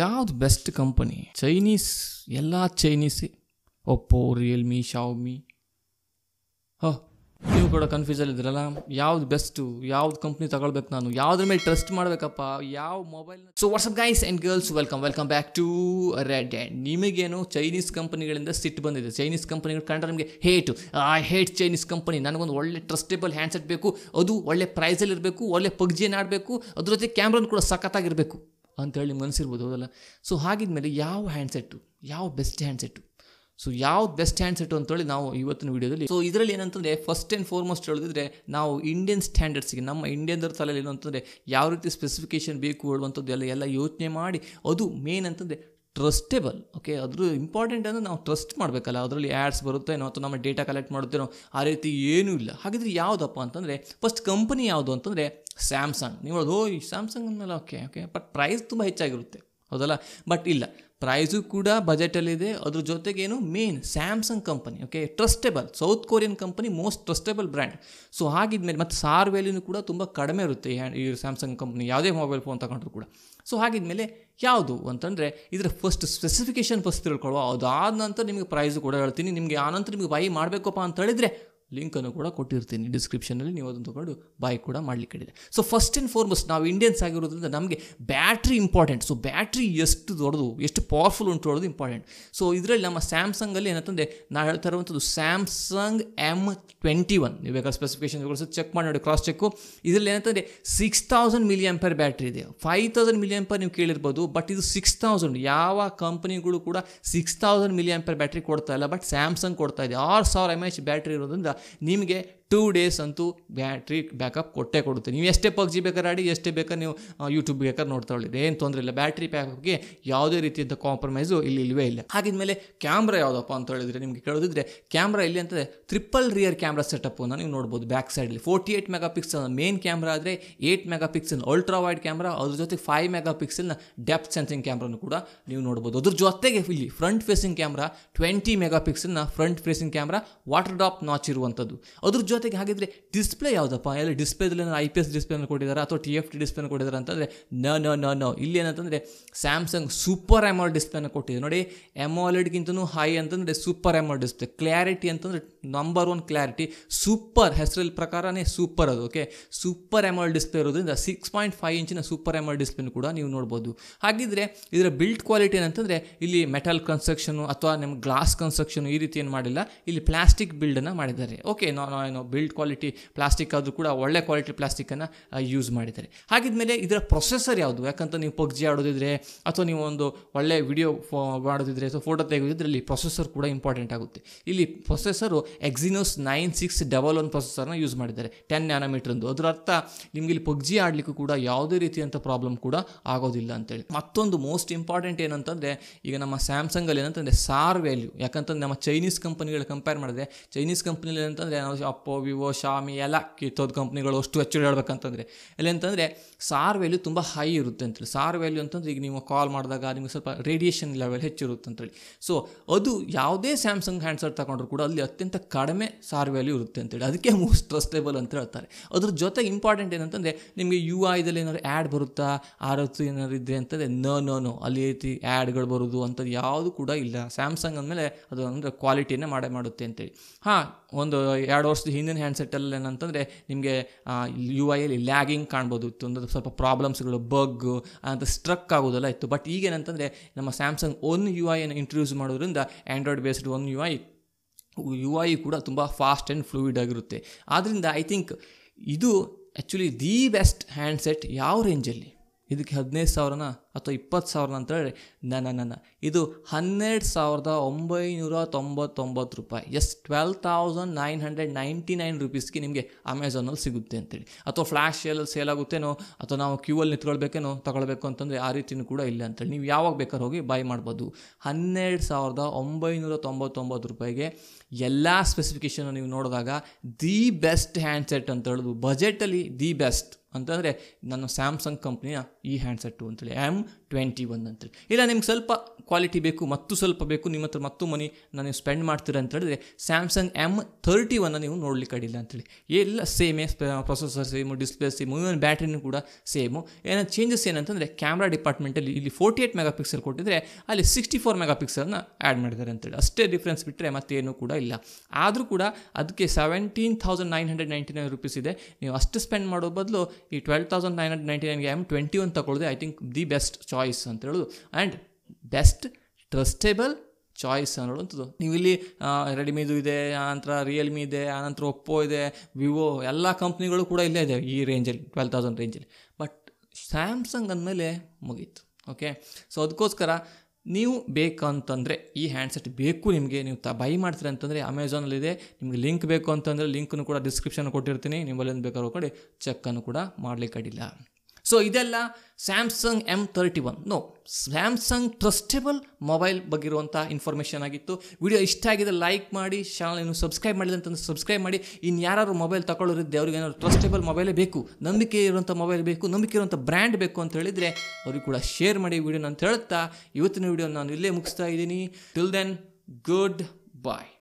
ಯಾವ್ದು best company Chinese ಎಲ್ಲ Chinese Oppo Realme Xiaomi ಹೋ ನೀವು ಕೂಡ ಇದ್ರಲ್ಲ ಯಾವ್ದು ಬೆಸ್ಟು ಯಾವ್ದು ಕಂಪ್ನಿ ತಗೊಳ್ಬೇಕು ನಾನು ಯಾವ್ದ್ರ ಮೇಲೆ ಟ್ರಸ್ಟ್ ಮಾಡಬೇಕಪ್ಪ ಯಾವ mobile so WhatsApp guys and girls welcome welcome back to red and ನಿಮಗೇನು ಚೈನೀಸ್ ಕಂಪನಿಗಳಿಂದ ಸಿಟ್ಟು ಬಂದಿದೆ ಚೈನೀಸ್ ಕಂಪನಿಗಳು ಕಂಡ್ರೆ ನಮಗೆ hate I hate Chinese company ನನಗೊಂದು ಒಳ್ಳೆ ಟ್ರಸ್ಟೇಬಲ್ ಹ್ಯಾಂಡ್ಸೆಟ್ ಬೇಕು ಅದು ಒಳ್ಳೆ ಪ್ರೈಸಲ್ಲಿರಬೇಕು ಒಳ್ಳೆ ಪಗ್ಜಿಯನ್ನು ಆಡಬೇಕು ಅದ್ರ ಜೊತೆ ಕ್ಯಾಮ್ರನ್ ಕೂಡ ಸಖತ್ತಾಗಿರಬೇಕು ಅಂತ ನಿಮ್ಗೆ ಅನಿಸಿರ್ಬೋದು ಹೌದಲ್ಲ ಸೊ ಹಾಗಿದ್ಮೇಲೆ ಯಾವ ಹ್ಯಾಂಡ್ಸೆಟ್ಟು ಯಾವ ಬೆಸ್ಟ್ ಹ್ಯಾಂಡ್ಸೆಟ್ಟು ಸೊ ಯಾವ ಬೆಸ್ಟ್ ಹ್ಯಾಂಡ್ಸೆಟ್ ಅಂತೇಳಿ ನಾವು ಇವತ್ತಿನ ವಿಡಿಯೋದಲ್ಲಿ ಸೊ ಇದರಲ್ಲಿ ಏನಂತಂದರೆ ಫಸ್ಟ್ ಆ್ಯಂಡ್ ಫಾರ್ಮೋಸ್ಟ್ ಹೇಳಿದ್ರೆ ನಾವು ಇಂಡಿಯನ್ ಸ್ಟ್ಯಾಂಡರ್ಡ್ಸ್ಗೆ ನಮ್ಮ ಇಂಡಿಯನ್ದವ್ರ ತಲೆಯಲ್ಲಿ ಏನು ಅಂತಂದರೆ ಯಾವ ರೀತಿ ಸ್ಪೆಸಿಫಿಕೇಶನ್ ಬೇಕು ಹೇಳುವಂಥದ್ದು ಎಲ್ಲ ಎಲ್ಲ ಯೋಚನೆ ಮಾಡಿ ಅದು ಮೇನ್ ಅಂತಂದರೆ ಟ್ರಸ್ಟೇಬಲ್ ಓಕೆ ಅದ್ರ ಇಂಪಾರ್ಟೆಂಟ್ ಅಂದರೆ ನಾವು ಟ್ರಸ್ಟ್ ಮಾಡಬೇಕಲ್ಲ ಅದರಲ್ಲಿ ಆ್ಯಡ್ಸ್ ಬರುತ್ತೇನೋ ಅಥವಾ ನಮ್ಮ ಡೇಟಾ ಕಲೆಕ್ಟ್ ಮಾಡುತ್ತೇನೋ ಆ ರೀತಿ ಏನೂ ಇಲ್ಲ ಹಾಗಿದ್ರೆ ಯಾವುದಪ್ಪ ಅಂತಂದರೆ ಫಸ್ಟ್ ಕಂಪನಿ ಯಾವುದು ಅಂತಂದರೆ ಸ್ಯಾಮ್ಸಂಗ್ ನೀವು ಹೇಳೋದು ಓ ಸ್ಯಾಮ್ಸಂಗ್ ಮೇಲೆ ಓಕೆ ಓಕೆ ಬಟ್ ಪ್ರೈಸ್ ತುಂಬ ಹೆಚ್ಚಾಗಿರುತ್ತೆ ಹೌದಲ್ಲ ಬಟ್ ಇಲ್ಲ ಪ್ರೈಸು ಕೂಡ ಬಜೆಟಲ್ಲಿದೆ ಅದ್ರ ಜೊತೆಗೇನು main Samsung company okay trustable South Korean company most trustable brand so ಹಾಗಿದ್ಮೇಲೆ ಮತ್ತು ಸಾರ್ ವ್ಯಾಲ್ಯೂನು ಕೂಡ ತುಂಬ ಕಡಿಮೆ ಇರುತ್ತೆ ಈ ಸ್ಯಾಮ್ಸಂಗ್ ಕಂಪ್ನಿ ಯಾವುದೇ ಮೊಬೈಲ್ ಫೋನ್ ತಗೊಂಡ್ರು ಕೂಡ ಸೊ ಹಾಗಿದ್ಮೇಲೆ ಯಾವುದು ಅಂತಂದರೆ ಇದರ ಫಸ್ಟ್ ಸ್ಪೆಸಿಫಿಕೇಷನ್ ಫಸ್ಟ್ ತಿಳ್ಕೊಳ್ಳುವ ಅದಾದ ನಂತರ ನಿಮಗೆ ಪ್ರೈಸು ಕೂಡ ಹೇಳ್ತೀನಿ ನಿಮಗೆ ಆನಂತರ ನಿಮಗೆ ಬೈ ಮಾಡಬೇಕಪ್ಪ ಅಂತ ಹೇಳಿದರೆ ಲಿಂಕನ್ನು ಕೂಡ ಕೊಟ್ಟಿರ್ತೀನಿ ಡಿಸ್ಕ್ರಿಪ್ಷನಲ್ಲಿ ನೀವು ಅದನ್ನು ತೊಗೊಂಡು ಬಾಯ್ ಕೂಡ ಮಾಡಲಿಕ್ಕಿದೆ ಸೊ ಫಸ್ಟ್ ಆ್ಯಂಡ್ ಫಾರ್ಮೋಸ್ಟ್ ನಾವು ಇಂಡಿಯನ್ಸ್ ಆಗಿರೋದ್ರಿಂದ ನಮಗೆ ಬ್ಯಾಟ್ರಿ ಇಂಪಾರ್ಟೆಂಟ್ ಸೊ ಬ್ಯಾಟ್ರಿ ಎಷ್ಟು ದೊಡ್ಡದು ಎಷ್ಟು ಪವರ್ಫುಲ್ ಉಂಟು ಹೊಡೋದು ಇಂಪಾರ್ಟೆಂಟ್ ಸೊ ಇದರಲ್ಲಿ ನಮ್ಮ ಸ್ಯಾಮ್ಸಂಗಲ್ಲಿ ಏನಂತಂದರೆ ನಾನು ಹೇಳ್ತಾ ಇರುವಂಥದ್ದು ಸ್ಯಾಮ್ಸಂಗ್ ಎಮ್ ಟ್ವೆಂಟಿ ಒನ್ ನೀವು ಬೇಕಾದ್ರೆ ಸ್ಪೆಸಿಫಿಕೇಷನ್ಸ್ ಚೆಕ್ ಮಾಡಿ ನೋಡಿ ಕ್ರಾಸ್ ಚೆಕ್ಕು ಇದರಲ್ಲಿ ಏನಂತಂದರೆ six thousand milliampere battery ಇದೆ ಫೈವ್ ತೌಸಂಡ್ ಮಿಲಿ ಪರ್ ನೀವು ಕೇಳಿರ್ಬೋದು ಬಟ್ ಇದು ಸಿಕ್ಸ್ ತೌಸಂಡ್ ಯಾವ ಕಂಪನಿಗಳು ಕೂಡ six thousand milliampere battery ಕೊಡ್ತಾ ಇಲ್ಲ ಬಟ್ ಸ್ಯಾಮ್ಸಂಗ್ ಕೊಡ್ತಾ ಇದೆ ಆರು ಸಾವಿರ ಎಮ್ ಎಚ್ ಬ್ಯಾಟ್ರಿ ಇರೋದ್ರಿಂದ ನಿಮಗೆ ಟೂ ಡೇಸ್ ಅಂತೂ ಬ್ಯಾಟ್ರಿ ಬ್ಯಾಕಪ್ ಕೊಟ್ಟೇ ಕೊಡುತ್ತೆ ನೀವು ಎಷ್ಟೇ ಪಬ್ಜಿ ಬೇಕಾದ್ರೆ ಆಡಿ ಎಷ್ಟೇ ಬೇಕಾದ್ರೆ ನೀವು ಯೂಟ್ಯೂಬ್ ಬೇಕಾದ್ರೆ ನೋಡ್ತಾ ಒಳ್ಳಿದೆ ಏನು ತೊಂದರೆ ಇಲ್ಲ ಬ್ಯಾಟ್ರಿ ಬ್ಯಾಕಪ್ಗೆ ಯಾವುದೇ ರೀತಿಯಾದ ಕಾಂಪ್ರಮೈಸು ಇಲ್ಲಿ ಇಲ್ಲವೇ ಇಲ್ಲ ಹಾಗಿದ್ಮೇಲೆ ಕ್ಯಾಮ್ರಾ ಯಾವುದಪ್ಪ ಅಂತ ಹೇಳಿದ್ರೆ ನಿಮಗೆ ಕೇಳೋದಿದ್ರೆ ಕ್ಯಾಮ್ರಾ ಇಲ್ಲಿ ಅಂತಂದರೆ ಟ್ರಿಪಲ್ ರಿಯರ್ ಕ್ಯಾಮ್ರಾ ಸೆಟಪ್ಪನ್ನು ನೀವು ನೋಡ್ಬೋದು ಬ್ಯಾಕ್ ಸೈಡಲ್ಲಿ forty eight mega pixel main camera ಆದರೆ eight mega pixel ultra wide camera ಅದ್ರ ಜೊತೆ ಫೈವ್ ಮೆಗಾ ಪಿಕ್ಸೆಲ್ನ ಡೆಪ್ತ್ ಸೆನ್ಸಿಂಗ್ ಕ್ಯಾಮ್ರಾನು ಕೂಡ ನೀವು ನೋಡ್ಬೋದು ಅದ್ರ ಜೊತೆಗೆ ಇಲ್ಲಿ front facing camera twenty mega ಪಿಕ್ಸೆಲ್ನ front facing camera water drop notch ಇರುವಂಥದ್ದು ಅದ್ರ ಜೊತೆ ಜೊತೆಗೆ ಹಾಗಿದ್ರೆ ಡಿಸ್ಪ್ಲೇ ಯಾವುದಪ್ಪ ಎಲ್ಲ ಡಿಸ್ಪ್ಲೇದಲ್ಲಿ ಐ ಪಿ ಎಸ್ ಡಿಸ್ಪ್ಲೇನ ಕೊಟ್ಟಿದ್ದಾರೆ ಅಥವಾ ಟಿ ಎಫ್ ಟಿ ಡಿಸ್ಪ್ಲೇನ ಕೊಟ್ಟಿದ್ದಾರೆ ಅಂತಂದರೆ ನ ನ ನ ನ ಇಲ್ಲಿ ಏನಂತಂದರೆ ಸ್ಯಾಮ್ಸಂಗ್ ಸೂಪರ್ ಎಮೋಲ್ ಡಿಸ್ಪ್ಲೇನ ಕೊಟ್ಟಿದೆ ನೋಡಿ ಎಮೋಲೆಡ್ಗಿಂತಲೂ ಹೈ ಅಂತಂದರೆ ಸೂಪರ್ ಆರ್ ಡಿಸ್ಪ್ಲೇ ಕ್ಲಾರಿಟಿ ಅಂತಂದರೆ ನಂಬರ್ ಒನ್ ಕ್ಲಾರಿಟಿ ಸೂಪರ್ ಹೆಸರಲ್ಲಿ ಪ್ರಕಾರನೇ ಸೂಪರ್ ಅದು ಓಕೆ ಸೂಪರ್ ಆಲ್ ಡಿಸ್ಪ್ಲೇ ಇರೋದ್ರಿಂದ ಸಿಕ್ಸ್ ಪಾಯಿಂಟ್ ಫೈವ್ ಇಂಚಿನ ಸೂಪರ್ ಆರ್ ಡಿಸ್ಪ್ಲೇನು ಕೂಡ ನೀವು ನೋಡ್ಬೋದು ಹಾಗಿದ್ರೆ ಇದರ ಬಿಲ್ಡ್ ಕ್ವಾಲಿಟಿ ಏನಂತಂದರೆ ಇಲ್ಲಿ ಮೆಟಲ್ ಕನ್ಸ್ಟ್ರಕ್ಷನು ಅಥವಾ ನಿಮ್ಮ ಗ್ಲಾಸ್ ಕನ್ಸ್ಟ್ರಕ್ಷನು ಈ ರೀತಿ ಏನು ಮಾಡಿಲ್ಲ ಇಲ್ಲಿ ಪ್ಲಾಸ್ಟಿಕ್ ಬಿಲ್ಡನ್ನು ಮಾಡಿದ್ದಾರೆ ಓಕೆ ನಾನು ಬಿಲ್ಡ್ ಕ್ವಾಲಿಟಿ ಪ್ಲಾಸ್ಟಿಕ್ ಆದರೂ ಕೂಡ ಒಳ್ಳೆ ಕ್ವಾಲಿಟಿ ಪ್ಲಾಸ್ಟಿಕ್ಕನ್ನು ಯೂಸ್ ಮಾಡಿದ್ದಾರೆ ಹಾಗಿದ್ಮೇಲೆ ಇದರ ಪ್ರೊಸೆಸರ್ ಯಾವುದು ಯಾಕಂತ ನೀವು ಪಬ್ಜಿ ಆಡೋದಿದ್ರೆ ಅಥವಾ ನೀವು ಒಂದು ಒಳ್ಳೆ ವಿಡಿಯೋ ಫೋ ಮಾಡೋದಿದ್ರೆ ಅಥವಾ ಫೋಟೋ ತೆಗೆದಿದ್ರೆ ಇಲ್ಲಿ ಪ್ರೊಸೆಸರ್ ಕೂಡ ಇಂಪಾರ್ಟೆಂಟ್ ಆಗುತ್ತೆ ಇಲ್ಲಿ processor Exynos nine six double one ಪ್ರೊಸೆಸರ್ನ ಯೂಸ್ ಮಾಡಿದ್ದಾರೆ ಟೆನ್ ನ್ಯಾನೋಮೀಟ್ರಂದು ಅದರ ಅರ್ಥ ನಿಮಗೆ ಇಲ್ಲಿ ಪಬ್ಜಿ ಆಡಲಿಕ್ಕೂ ಕೂಡ ಯಾವುದೇ ರೀತಿಯಂಥ ಪ್ರಾಬ್ಲಮ್ ಕೂಡ ಆಗೋದಿಲ್ಲ ಅಂತೇಳಿ ಮತ್ತೊಂದು ಮೋಸ್ಟ್ ಇಂಪಾರ್ಟೆಂಟ್ ಏನಂತಂದರೆ ಈಗ ನಮ್ಮ ಸ್ಯಾಮ್ಸಂಗಲ್ಲಿ ಏನಂತಂದರೆ ಸಾರ್ ವ್ಯಾಲ್ಯೂ ಯಾಕಂತಂದ್ರೆ ನಮ್ಮ ಚೈನೀಸ್ ಕಂಪನಿಗಳು ಕಂಪೇರ್ ಮಾಡಿದ್ರೆ ಚೈನೀಸ್ ಕಂಪ್ನಿಲಿ ಏನಂತಂದರೆ ನಾವು ಅಪ್ಪೋ ವಿವೋ ಶಾಮಿ ಎಲ್ಲ ಕಿತ್ತೋದು ಕಂಪ್ನಿಗಳು ಅಷ್ಟು ಹೆಚ್ಚು ಹೇಳ್ಬೇಕಂತಂದರೆ ಅಂತಂದರೆ ಸಾರ್ ವ್ಯಾಲ್ಯೂ ತುಂಬ ಹೈ ಇರುತ್ತೆ ಅಂತೇಳಿ ಸಾರ್ ವ್ಯಾಲ್ಯೂ ಅಂತಂದ್ರೆ ಈಗ ನೀವು ಕಾಲ್ ಮಾಡಿದಾಗ ನಿಮಗೆ ಸ್ವಲ್ಪ ರೇಡಿಯೇಷನ್ ಲೆವೆಲ್ ಹೆಚ್ಚಿರುತ್ತೆ ಅಂತೇಳಿ ಸೊ ಅದು ಯಾವುದೇ ಸ್ಯಾಮ್ಸಂಗ್ ಹ್ಯಾಂಡ್ಸೆಟ್ ತಗೊಂಡ್ರು ಕೂಡ ಅಲ್ಲಿ ಅತ್ಯಂತ ಕಡಿಮೆ ಸಾರ್ ವ್ಯಾಲ್ಯೂ ಇರುತ್ತೆ ಅಂತೇಳಿ ಅದಕ್ಕೆ ಮೋಸ್ಟ್ ಟ್ರಸ್ಟೇಬಲ್ ಅಂತ ಹೇಳ್ತಾರೆ ಅದ್ರ ಜೊತೆ ಇಂಪಾರ್ಟೆಂಟ್ ಏನಂತಂದರೆ ನಿಮಗೆ ಯು ಐದಲ್ಲಿ ಏನಾದ್ರು ಆ್ಯಡ್ ಬರುತ್ತಾ ಆರತ್ತು ಏನಾದ್ರು ಇದ್ರೆ ಅಂತಂದರೆ ನೋ ನೋ ನೋ ಅಲ್ಲಿ ರೀತಿ ಆ್ಯಡ್ಗಳು ಬರೋದು ಅಂಥದ್ದು ಯಾವುದು ಕೂಡ ಇಲ್ಲ ಸ್ಯಾಮ್ಸಂಗ್ ಅಂದಮೇಲೆ ಅದು ಅಂದರೆ ಕ್ವಾಲಿಟಿಯನ್ನೇ ಮಾಡೇ ಮಾಡುತ್ತೆ ಅಂತೇಳಿ ಹಾಂ ಒಂದು ಎರಡು ವರ್ಷದ ಹಿಂದೆ ಹಿಂದಿನ ಹ್ಯಾಂಡ್ಸೆಟ್ಟಲ್ಲಿ ಏನಂತಂದರೆ ನಿಮಗೆ ಯು ಐ ಲ್ಯಾಗಿಂಗ್ ಕಾಣ್ಬೋದು ಇತ್ತು ಒಂದು ಸ್ವಲ್ಪ ಪ್ರಾಬ್ಲಮ್ಸ್ಗಳು ಬಗ್ ಅಂತ ಸ್ಟ್ರಕ್ ಆಗೋದೆಲ್ಲ ಇತ್ತು ಬಟ್ ಈಗೇನಂತಂದರೆ ನಮ್ಮ ಸ್ಯಾಮ್ಸಂಗ್ ಒನ್ ಯು ಐನ ಇಂಟ್ರೊಡ್ಯೂಸ್ ಮಾಡೋದ್ರಿಂದ Android based one U I U I ಕೂಡ ತುಂಬ ಫಾಸ್ಟ್ ಆ್ಯಂಡ್ ಫ್ಲೂಯಿಡ್ ಆಗಿರುತ್ತೆ ಆದ್ದರಿಂದ ಐ ಥಿಂಕ್ ಇದು ಆ್ಯಕ್ಚುಲಿ ದಿ ಬೆಸ್ಟ್ ಹ್ಯಾಂಡ್ಸೆಟ್ ಯಾವ ರೇಂಜಲ್ಲಿ ಇದಕ್ಕೆ ಹದಿನೈದು ಸಾವಿರನ ಅಥವಾ ಇಪ್ಪತ್ತು ಸಾವಿರ ಅಂತ ಹೇಳಿ ನನ್ನ ನನ್ನ ಇದು ಹನ್ನೆರಡು ಸಾವಿರದ ಒಂಬೈನೂರ ತೊಂಬತ್ತೊಂಬತ್ತು ರೂಪಾಯಿ ಎಸ್ twelve thousand nine hundred ninety nine ರುಪೀಸ್ಗೆ ನಿಮಗೆ ಅಮೆಝಾನಲ್ಲಿ ಸಿಗುತ್ತೆ ಅಂತೇಳಿ ಅಥವಾ ಫ್ಲ್ಯಾಶ್ ಸೇಲಲ್ಲಿ ಸೇಲ್ ಆಗುತ್ತೇನೋ ಅಥವಾ ನಾವು ಕ್ಯೂ ಅಲ್ಲಿ ನಿಂತ್ಕೊಳ್ಬೇಕೇನೋ ತಗೊಳ್ಬೇಕು ಅಂತಂದರೆ ಆ ರೀತಿಯೂ ಕೂಡ ಇಲ್ಲ ಅಂತೇಳಿ ನೀವು ಯಾವಾಗ ಬೇಕಾದ್ರೆ ಹೋಗಿ ಬೈ ಮಾಡ್ಬೋದು ಹನ್ನೆರಡು ಸಾವಿರದ ಒಂಬೈನೂರ ತೊಂಬತ್ತೊಂಬತ್ತು ರೂಪಾಯಿಗೆ ಎಲ್ಲ ಸ್ಪೆಸಿಫಿಕೇಶನ್ ನೀವು ನೋಡಿದಾಗ ದಿ ಬೆಸ್ಟ್ ಹ್ಯಾಂಡ್ಸೆಟ್ ಅಂತ ಹೇಳೋದು ಬಜೆಟಲ್ಲಿ ದಿ ಬೆಸ್ಟ್ ಅಂತಂದರೆ ನನ್ನ ಸ್ಯಾಮ್ಸಂಗ್ ಕಂಪ್ನಿಯ ಈ ಹ್ಯಾಂಡ್ಸೆಟ್ಟು ಅಂತೇಳಿ ಎಮ್ ಟ್ವೆಂಟಿ ಒನ್ ಅಂತೇಳಿ ಇಲ್ಲ ನಿಮ್ಗೆ ಸ್ವಲ್ಪ ಕ್ವಾಲಿಟಿ ಬೇಕು ಮತ್ತು ಸ್ವಲ್ಪ ಬೇಕು ನಿಮ್ಮ ಹತ್ರ ಮತ್ತು ಮನಿ ನಾನು ಸ್ಪೆಂಡ್ ಮಾಡ್ತೀರ ಅಂತ ಹೇಳಿದ್ರೆ ಸ್ಯಾಮ್ಸಂಗ್ ಎಮ್ ತರ್ಟಿ ಒನ್ನ ನೀವು ನೋಡಲಿಕ್ಕೆ ಅಡಿಲ್ಲ ಅಂತೇಳಿ ಎಲ್ಲ ಸೇಮೇ processor same display same even ಬ್ಯಾಟ್ರಿನೂ ಕೂಡ ಸೇಮು ಏನೋ ಚೇಂಜಸ್ ಏನಂತಂದರೆ ಕ್ಯಾಮ್ರಾ ಡಿಪಾರ್ಟ್ಮೆಂಟಲ್ಲಿ ಇಲ್ಲಿ ಫೋರ್ಟಿ ಏಟ್ ಮೆಗಾ ಪಿಕ್ಸೆಲ್ ಕೊಟ್ಟಿದ್ರೆ ಅಲ್ಲಿ ಸಿಕ್ಸ್ಟಿ ಫೋರ್ ಮೆಗಾ ಪಿಕ್ಸಲ್ನ ಆ್ಯಡ್ ಮಾಡಿದ್ದಾರೆ ಅಂತೇಳಿ ಅಷ್ಟೇ ಡಿಫ್ರೆನ್ಸ್ ಬಿಟ್ಟರೆ ಮತ್ತೇನು ಕೂಡ ಇಲ್ಲ ಆದರೂ ಕೂಡ ಅದಕ್ಕೆ seventeen thousand nine hundred ninety nine rupees ಇದೆ ನೀವು ಅಷ್ಟು ಸ್ಪೆಂಡ್ ಮಾಡೋ ಬದಲು ಈ twelve thousand nine hundred ninety ನೈನ್ಗೆ ಎಮ್ ಟ್ವೆಂಟಿ ಒನ್ ತಗೊಳ್ಳದೆ I think the best choice ಅಂತ ಹೇಳೋದು ಆ್ಯಂಡ್ ಬೆಸ್ಟ್ ಟ್ರಸ್ಟೇಬಲ್ ಚಾಯ್ಸ್ ಅನ್ನೋದಂಥದ್ದು ನೀವು ಇಲ್ಲಿ ರೆಡ್ಮಿದು ಇದೆ ಆನಂತರ ರಿಯಲ್ಮಿ ಇದೆ ಆನಂತರ ಒಪ್ಪೋ ಇದೆ ವಿವೋ ಎಲ್ಲ ಕಂಪ್ನಿಗಳು ಕೂಡ ಇಲ್ಲೇ ಇದೆ ಈ ರೇಂಜಲ್ಲಿ ಟ್ವೆಲ್ ತೌಸಂಡ್ ರೇಂಜಲ್ಲಿ ಬಟ್ ಸ್ಯಾಮ್ಸಂಗ್ ಅಂದಮೇಲೆ ಮುಗೀತು ಓಕೆ ಸೊ ಅದಕ್ಕೋಸ್ಕರ ನೀವು ಬೇಕಂತಂದರೆ ಈ ಹ್ಯಾಂಡ್ಸೆಟ್ ಬೇಕು ನಿಮಗೆ ನೀವು ತ ಬೈ ಮಾಡ್ತೀರ ಅಂತಂದರೆ ಅಮೆಝಾನಲ್ಲಿದೆ ನಿಮಗೆ ಲಿಂಕ್ ಬೇಕು ಅಂತಂದರೆ ಲಿಂಕ್ನು ಕೂಡ ಡಿಸ್ಕ್ರಿಪ್ಷನ್ ಕೊಟ್ಟಿರ್ತೀನಿ ನಿಮ್ಮಲ್ಲಿ ಬೇಕಾದ್ರೂ ಕೊಡಿ ಚೆಕ್ಕನ್ನು ಕೂಡ ಮಾಡಲಿಕ್ಕಾಗಿಲ್ಲ ಸೊ ಇದೆಲ್ಲ Samsung M thirty one no Samsung trustable mobile ಬಗ್ಗಿರುವಂಥ ಇನ್ಫಾರ್ಮೇಷನ್ ಆಗಿತ್ತು ವೀಡಿಯೋ ಇಷ್ಟ ಆಗಿದೆ ಲೈಕ್ ಮಾಡಿ ಚಾನಲ್ ಏನು ಸಬ್ಸ್ಕ್ರೈಬ್ ಮಾಡಿದೆ ಅಂತಂದು ಸಬ್ಸ್ಕ್ರೈಬ್ ಮಾಡಿ ಇನ್ನು ಯಾರು ಮೊಬೈಲ್ ತಗೊಳ್ಳೋರಿದ್ದೆ ಅವ್ರಿಗೆ ಏನಾದ್ರು ಟ್ರಸ್ಟೇಬಲ್ ಮೊಬೈಲೇ ಬೇಕು ನಂಬಿಕೆ ಇರುವಂಥ ಮೊಬೈಲ್ ಬೇಕು ನಂಬಿಕೆ ಇರುವಂಥ ಬ್ರ್ಯಾಂಡ್ ಬೇಕು ಅಂತ ಹೇಳಿದರೆ ಅವ್ರಿಗೆ ಕೂಡ ಶೇರ್ ಮಾಡಿ ವಿಡಿಯೋ ಅಂತ ಹೇಳ್ತಾ ಇವತ್ತಿನ ವಿಡಿಯೋ ನಾನು ಇಲ್ಲೇ ಮುಗಿಸ್ತಾ ಇದ್ದೀನಿ ಟಿಲ್ ದೆನ್ ಗುಡ್ ಬಾಯ್